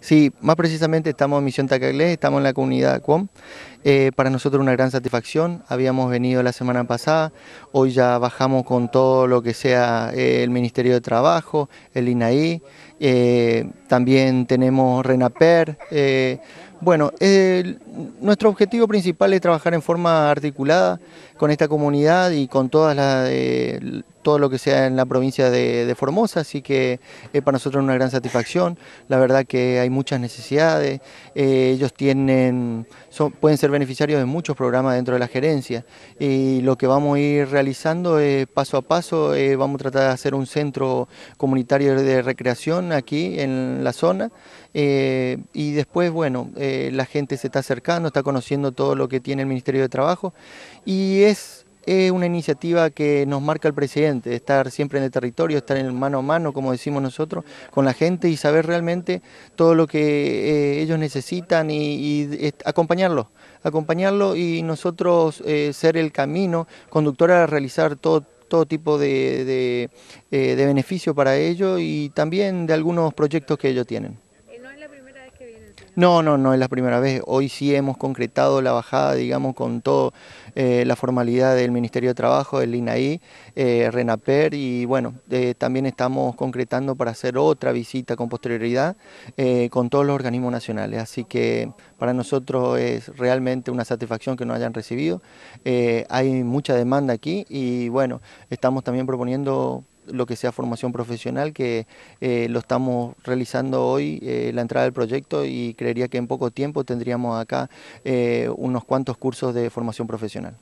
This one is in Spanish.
Sí, más precisamente estamos en Misión Tacaglé, estamos en la comunidad CUOM. Eh, para nosotros una gran satisfacción, habíamos venido la semana pasada, hoy ya bajamos con todo lo que sea eh, el Ministerio de Trabajo, el INAI, eh, también tenemos RENAPER. bueno, nuestro objetivo principal es trabajar en forma articulada con esta comunidad y con todas las todo lo que sea en la provincia de, Formosa, así que es para nosotros una gran satisfacción. La verdad que hay muchas necesidades, eh, ellos tienen, son, pueden ser beneficiarios de muchos programas dentro de la gerencia y lo que vamos a ir realizando es paso a paso, eh, vamos a tratar de hacer un centro comunitario de recreación aquí en la zona eh, y después, bueno, la gente se está acercando, está conociendo todo lo que tiene el Ministerio de Trabajo y es es una iniciativa que nos marca el presidente, estar siempre en el territorio, estar en mano a mano, como decimos nosotros, con la gente y saber realmente todo lo que eh, ellos necesitan y, acompañarlos, acompañarlos y nosotros eh, ser el camino conductor a realizar todo todo tipo eh, de beneficio para ellos y también de algunos proyectos que ellos tienen. No, no, no es la primera vez. Hoy sí hemos concretado la bajada, digamos, con toda eh, la formalidad del Ministerio de Trabajo, del INAI, eh, RENAPER y bueno, eh, también estamos concretando para hacer otra visita con posterioridad con todos los organismos nacionales. Así que para nosotros es realmente una satisfacción que nos hayan recibido. hay mucha demanda aquí y bueno, estamos también proponiendo lo que sea formación profesional, que eh, lo estamos realizando hoy, eh, la entrada del proyecto, y creería que en poco tiempo tendríamos acá eh, unos cuantos cursos de formación profesional.